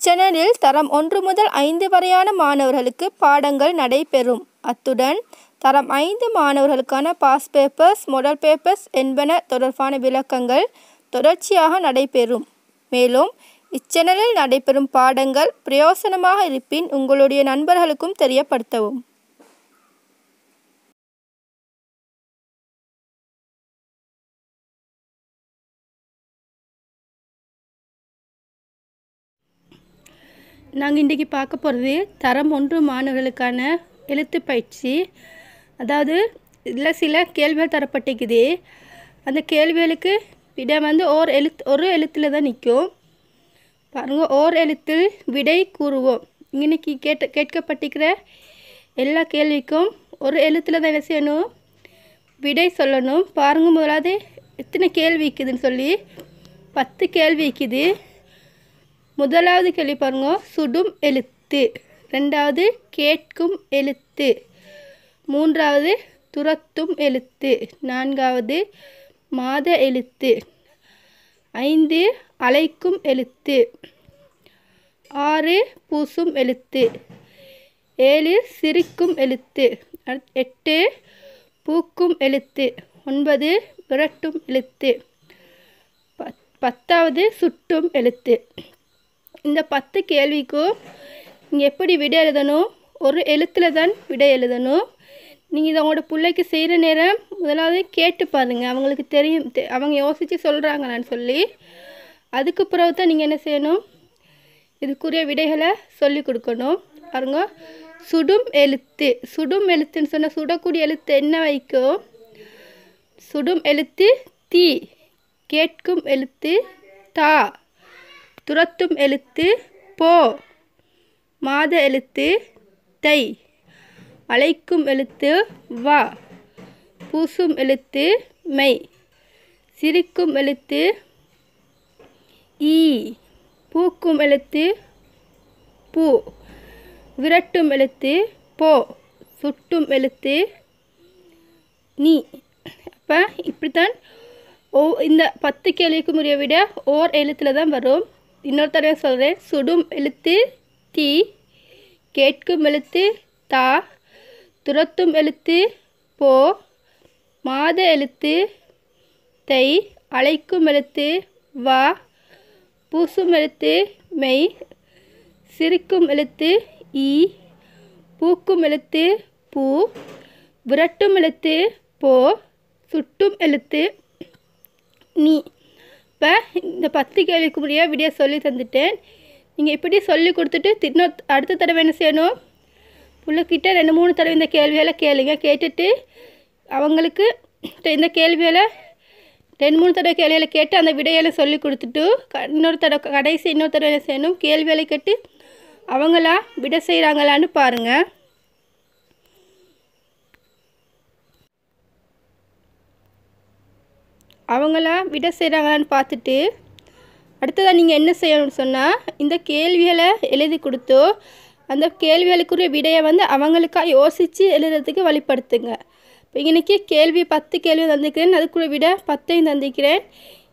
இச்சேனலில் தரம் ஒன்று முதல் ஐந்து வரையான மாணவர்களுக்கு பாடங்கள் நடைபெறும் அத்துடன் தரம் ஐந்து மாணவர்களுக்கான பாஸ் பேப்பர்ஸ் மொடல் பேப்பர்ஸ் என்பன தொடர்பான விளக்கங்கள் தொடர்ச்சியாக நடைபெறும் மேலும் இச்சேனலில் நடைபெறும் பாடங்கள் பிரயோசனமாக இருப்பின் உங்களுடைய நண்பர்களுக்கும் தெரியப்படுத்தவும் நாங்கள் இன்றைக்கி பார்க்க போகிறது தரம் ஒன்று மாணவர்களுக்கான எழுத்து பயிற்சி அதாவது இதில் சில கேள்விகள் தரப்பட்டிருக்குது அந்த கேள்விகளுக்கு விடை வந்து ஓர் எழுத்து ஒரு எழுத்தில் தான் நிற்கும் பாருங்கள் ஓர் எழுத்தில் விடை கூறுவோம் இன்னைக்கு கேட்ட கேட்கப்பட்டிருக்கிற எல்லா கேள்விக்கும் ஒரு எழுத்தில் தான் என்ன செய்யணும் விடை சொல்லணும் பாருங்கள் முதலாவது எத்தனை கேள்வி இருக்குதுன்னு சொல்லி பத்து கேள்வி இருக்குது முதலாவது கேள்வி பாருங்க சுடும் எழுத்து ரெண்டாவது கேட்கும் எழுத்து மூன்றாவது துரத்தும் எழுத்து நான்காவது மாத எழுத்து ஐந்து அழைக்கும் எழுத்து ஆறு பூசும் எழுத்து ஏழு சிரிக்கும் எழுத்து எட்டு பூக்கும் எழுத்து ஒன்பது விரட்டும் எழுத்து பத்தாவது சுட்டும் எழுத்து இந்த பத்து கேள்விக்கும் நீங்கள் எப்படி விடை எழுதணும் ஒரு எழுத்தில் தான் விடை எழுதணும் நீங்கள் இதை உங்களோட பிள்ளைக்கு செய்கிற நேரம் முதலாவது கேட்டு பாருங்கள் அவங்களுக்கு தெரியும் அவங்க யோசித்து சொல்கிறாங்களான்னு சொல்லி அதுக்கு பிறகு தான் நீங்கள் என்ன செய்யணும் இதுக்குரிய விடைகளை சொல்லி கொடுக்கணும் பாருங்க சுடும் எழுத்து சுடும் எழுத்துன்னு சொன்னால் சுடக்கூடிய எழுத்து என்ன வைக்கும் சுடும் எழுத்து தீ கேட்கும் எழுத்து தா துரத்தும் எழுத்து போ மாத எழுத்து தை அழைக்கும் எழுத்து வா பூசும் எழுத்து மெய் சிரிக்கும் எழுத்து ஈ பூக்கும் எழுத்து பூ விரட்டும் எழுத்து போ சுட்டும் எழுத்து நீ அப்போ இப்படித்தான் ஓ இந்த பத்து கேள்விக்கும் உரிய விட ஓர் எழுத்தில் தான் வரும் இன்னொருத்தரையும் சொல்கிறேன் சுடும் எழுத்து தீ கேட்கும் எழுத்து தா துரத்தும் எழுத்து போ மாத எழுத்து தை அழைக்கும் எழுத்து வா பூசும் எழுத்து மெய் சிரிக்கும் எழுத்து ஈ பூக்கும் எழுத்து பூ விரட்டும் எழுத்து போ சுட்டும் எழுத்து நீ இப்போ இந்த பத்து கேள்விக்கு முடியாக விடிய சொல்லி தந்துட்டேன் நீங்கள் இப்படி சொல்லி கொடுத்துட்டு இன்னும் அடுத்த தடவை என்ன செய்யணும் பிள்ளைக்கிட்ட ரெண்டு மூணு தடவை இந்த கேள்வியெல்லாம் கேளுங்க கேட்டுட்டு அவங்களுக்கு இந்த கேள்வியால் ரெண்டு மூணு தடவை கேள்விகளை கேட்டு அந்த விடையெல்லாம் சொல்லி கொடுத்துட்டு இன்னொரு தடவை கடைசி இன்னொரு தடவை என்ன செய்யணும் கேள்விகளை கேட்டு அவங்களா விடை செய்கிறாங்களான்னு பாருங்கள் அவங்களாம் விட செய்கிறாங்களான்னு பார்த்துட்டு அடுத்ததாக நீங்கள் என்ன செய்யணும்னு சொன்னால் இந்த கேள்விகளை எழுதி கொடுத்தோ அந்த கேள்விகளுக்குரிய விடையை வந்து அவங்களுக்காக யோசித்து எழுதுறதுக்கு வழிப்படுத்துங்க இப்போ இன்றைக்கி கேள்வி பத்து கேள்வி தந்திக்கிறேன் அதுக்குள்ள விட பத்தையும் தந்திக்கிறேன்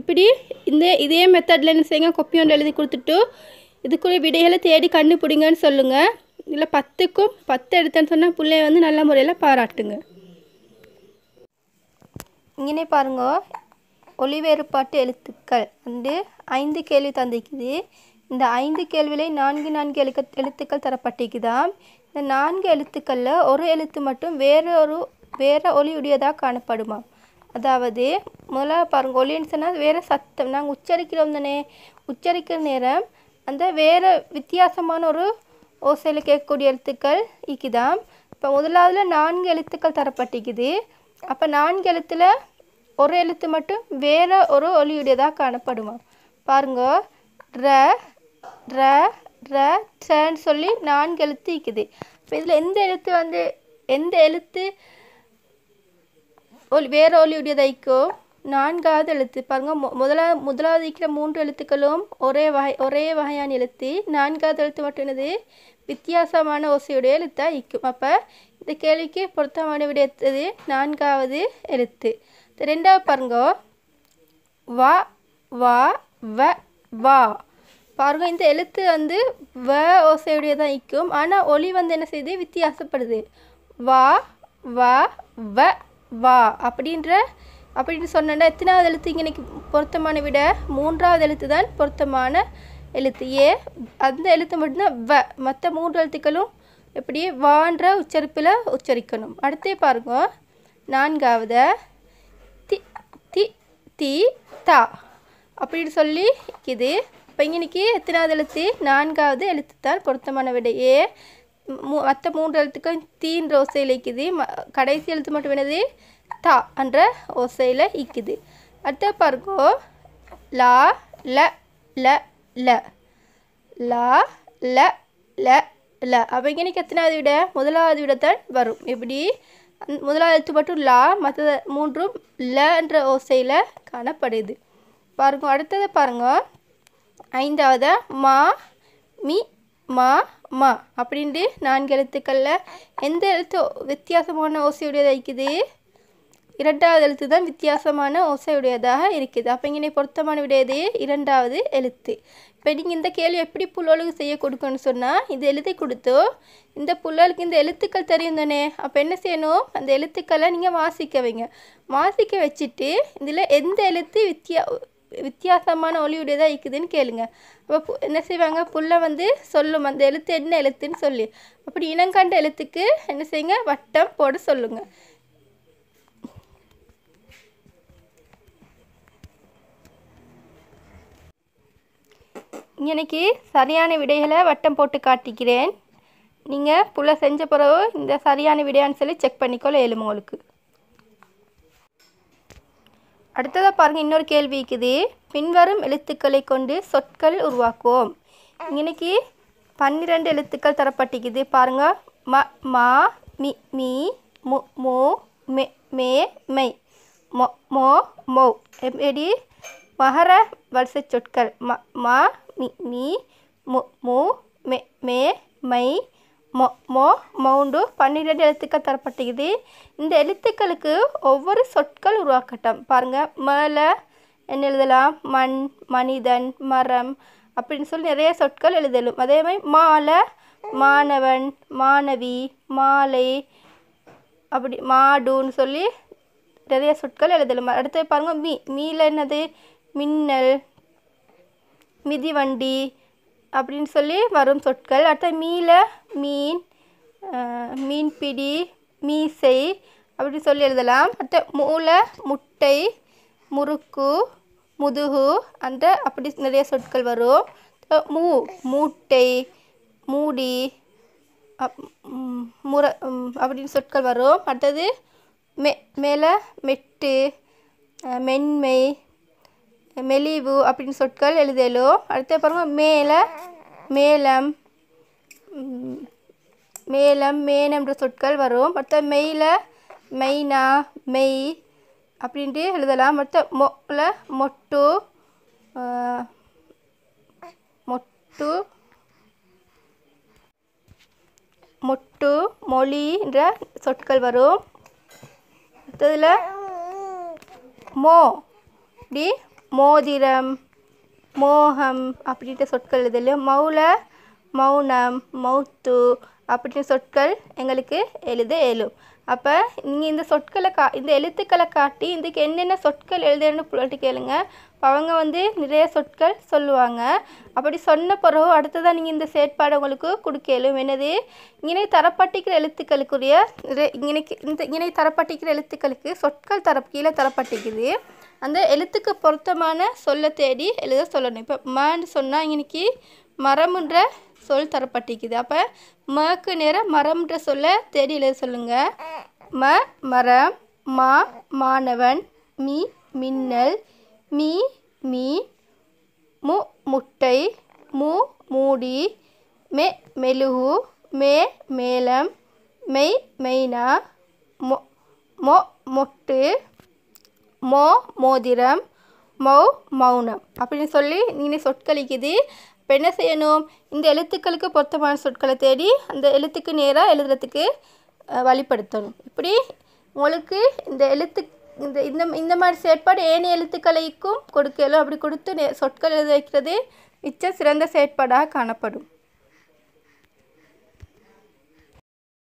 இப்படி இந்த இதே மெத்தடில் என்ன செய்யுங்க கொப்பி ஒன்று எழுதி கொடுத்துட்டு இதுக்குரிய விடைகளை தேடி கண்டுபிடிங்கன்னு சொல்லுங்கள் இல்லை பத்துக்கும் பத்து எடுத்தேன்னு சொன்னால் பிள்ளைய வந்து நல்ல முறையில் பாராட்டுங்க இங்கே பாருங்க ஒளி வேறுபாட்டு எழுத்துக்கள் வந்து ஐந்து கேள்வி தந்திருக்குது இந்த ஐந்து கேள்வியிலே நான்கு நான்கு எழுக்க எழுத்துக்கள் தரப்பட்டிருக்குதாம் இந்த நான்கு எழுத்துக்களில் ஒரு எழுத்து மட்டும் வேறு ஒரு வேறு உடையதாக காணப்படுமா அதாவது முதல்ல பாருங்கள் ஒலின்னு சொன்னால் வேறு சத்தம் நாங்கள் உச்சரிக்கிறோம் தானே உச்சரிக்கிற நேரம் அந்த வேறு வித்தியாசமான ஒரு ஓசையில் கேட்கக்கூடிய எழுத்துக்கள் இக்குதான் இப்போ முதலாவதுல நான்கு எழுத்துக்கள் தரப்பட்டிருக்குது அப்போ நான்கு எழுத்தில் ஒரு எழுத்து மட்டும் வேறு ஒரு ஒலியுடையதாக காணப்படுமா பாருங்க ர ர ரன்னு சொல்லி நான்கு எழுத்து இருக்குது இப்போ இதில் எந்த எழுத்து வந்து எந்த எழுத்து ஒலி வேறு ஒலியுடையதாக இருக்கோ நான்காவது எழுத்து பாருங்க முதலா முதலாவது இருக்கிற மூன்று எழுத்துக்களும் ஒரே வகை ஒரே வகையான எழுத்து நான்காவது எழுத்து மட்டும் என்னது வித்தியாசமான ஓசையுடைய எழுத்தாக இருக்கும் அப்போ இந்த கேள்விக்கு பொருத்தமான விட நான்காவது எழுத்து ரெண்டாவது பாருங்க வ வா வ வா பாருங்க இந்த எழுத்து வந்து வ ஓசையுடைய தான் இக்கும் ஆனால் ஒலி வந்து என்ன செய்யுது வித்தியாசப்படுது வா வ வ வா அப்படின்ற அப்படின்னு சொன்னா எத்தனாவது எழுத்து இங்கே பொருத்தமான விட மூன்றாவது எழுத்து தான் பொருத்தமான எழுத்து ஏ அந்த எழுத்து மட்டும்தான் வ மற்ற மூன்று எழுத்துக்களும் எப்படி வான்ற உச்சரிப்பில் உச்சரிக்கணும் அடுத்தே பாருங்க நான்காவது தி தா அப்படின்னு சொல்லி இது இப்போ இங்கே எத்தனாவது எழுத்து நான்காவது எழுத்து தான் பொருத்தமான விடை ஏ மூ மற்ற மூன்று எழுத்துக்கும் தீன்ற ஓசையில் இக்குது ம கடைசி எழுத்து மட்டும் என்னது தா என்ற ஓசையில் இக்குது அடுத்த பார்க்கோ லா ல ல ல லா ல ல ல அப்போ இன்னைக்கு எத்தனாவது விட முதலாவது விட தான் வரும் எப்படி முதலாவது எழுத்து மட்டும் லா மற்ற மூன்றும் லன்ற ஓசையில் காணப்படுது பாருங்க அடுத்ததை பாருங்க ஐந்தாவது மா மி மா மா அப்படின்ட்டு நான்கு எழுத்துக்களில் எந்த எழுத்து வித்தியாசமான ஓசையுடையது வைக்குது இரண்டாவது எழுத்து தான் வித்தியாசமான ஓசையுடையதாக இருக்குது அப்போ இங்கே பொருத்தமான விடையதையே இரண்டாவது எழுத்து இப்போ நீங்கள் இந்த கேள்வி எப்படி புல்லோலுக்கு செய்ய கொடுக்கணும்னு சொன்னால் இந்த எழுதி கொடுத்தோ இந்த புல்லோலுக்கு இந்த எழுத்துக்கள் தெரியும் தானே அப்போ என்ன செய்யணும் அந்த எழுத்துக்களை நீங்கள் வாசிக்க வைங்க வாசிக்க வச்சுட்டு இதில் எந்த எழுத்து வித்தியா வித்தியாசமான ஒளியுடையதாக இருக்குதுன்னு கேளுங்க அப்போ என்ன செய்வாங்க புல்லை வந்து சொல்லும் அந்த எழுத்து என்ன எழுத்துன்னு சொல்லி அப்படி இனங்கண்ட எழுத்துக்கு என்ன செய்யுங்க வட்டம் போட சொல்லுங்கள் இன்றைக்கி சரியான விடைகளை வட்டம் போட்டு காட்டிக்கிறேன் நீங்கள் புள்ள செஞ்ச பிறகு இந்த சரியான விடையான்னு சொல்லி செக் பண்ணிக்கொள்ள எழும் உங்களுக்கு அடுத்ததாக பாருங்கள் இன்னொரு கேள்வி இருக்குது பின்வரும் எழுத்துக்களை கொண்டு சொற்கள் உருவாக்குவோம் இன்னைக்கு பன்னிரெண்டு எழுத்துக்கள் தரப்பட்டிருக்குது பாருங்கள் ம மா மி மீ மு மோ மே மே மெய் மோ மோ மௌ எப்படி மகர வரிசை சொற்கள் ம மா மி மீ மு மு மே மே மை மொ மொ மவுண்டு பன்னிரெண்டு எழுத்துக்கள் தரப்பட்டுக்குது இந்த எழுத்துக்களுக்கு ஒவ்வொரு சொற்கள் உருவாக்கட்டும் பாருங்கள் மேலே என்ன எழுதலாம் மண் மனிதன் மரம் அப்படின்னு சொல்லி நிறைய சொற்கள் எழுதலும் அதே மாதிரி மாலை மாணவன் மாணவி மாலை அப்படி மாடுன்னு சொல்லி நிறைய சொற்கள் எழுதலும் அடுத்து பாருங்கள் மீ மீல என்னது மின்னல் மிதிவண்டி அப்படின்னு சொல்லி வரும் சொற்கள் அடுத்த மீள மீன் மீன்பிடி மீசை அப்படின்னு சொல்லி எழுதலாம் அடுத்த மூளை முட்டை முறுக்கு முதுகு அந்த அப்படி நிறைய சொற்கள் வரும் மூ மூட்டை மூடி முற அப்படின்னு சொற்கள் வரும் அடுத்தது மே மேலே மெட்டு மென்மை மெலிவு அப்படின்னு சொற்கள் எழுதலோ அடுத்து பாருங்க மேலே மேலம் மேலம் மேனம்ன்ற சொற்கள் வரும் அடுத்த மெயில மெய்னா மெய் அப்படின்ட்டு எழுதலாம் அடுத்த மொல மொட்டு மொட்டு மொட்டு மொழின்ற சொற்கள் வரும் அடுத்ததில் மோ அப்படி மோதிரம் மோகம் அப்படின்ற சொற்கள் இதில் மௌல மௌனம் மௌத்து அப்படின்னு சொற்கள் எங்களுக்கு எழுத எழும் அப்போ நீங்கள் இந்த சொற்களை கா இந்த எழுத்துக்களை காட்டி இதுக்கு என்னென்ன சொற்கள் எழுதுன்னு புள்ளட்டு கேளுங்க அவங்க வந்து நிறைய சொற்கள் சொல்லுவாங்க அப்படி சொன்ன பிறகு அடுத்ததாக நீங்கள் இந்த செயற்பாடு உங்களுக்கு கொடுக்கலும் என்னது இணை தரப்பட்டிக்கிற எழுத்துக்களுக்குரிய இங்கே இந்த இணை தரப்பட்டிக்கிற எழுத்துக்களுக்கு சொற்கள் தர கீழே தரப்பட்டிக்குது அந்த எழுத்துக்கு பொருத்தமான சொல்லை தேடி எழுத சொல்லணும் இப்போ மான்னு சொன்னால் இன்னைக்கு மரமுன்ற சொல் தரப்பட்டிருக்குது அப்போ மக்கு நேரம் மரம்ன்ற சொல்ல தெரியல சொல்லுங்கள் ம மரம் மா மாணவன் மீ மின்னல் மீ மீ மு முட்டை மு மூடி மெ மெழுகு மே மேலம் மெய் மெய்னா மொ மொ மொட்டு மோ மோதிரம் மௌ மௌனம் அப்படின்னு சொல்லி நீங்கள் சொற்களிக்குது இப்போ என்ன செய்யணும் இந்த எழுத்துக்களுக்கு பொருத்தமான சொற்களை தேடி அந்த எழுத்துக்கு நேராக எழுதுறதுக்கு வழிப்படுத்தணும் இப்படி உங்களுக்கு இந்த எழுத்து இந்த இந்த இந்த மாதிரி செயற்பாடு ஏனைய எழுத்துக்களைக்கும் கொடுக்கலும் அப்படி கொடுத்து சொற்கள் எழுத வைக்கிறது மிச்ச சிறந்த செயற்பாடாக காணப்படும்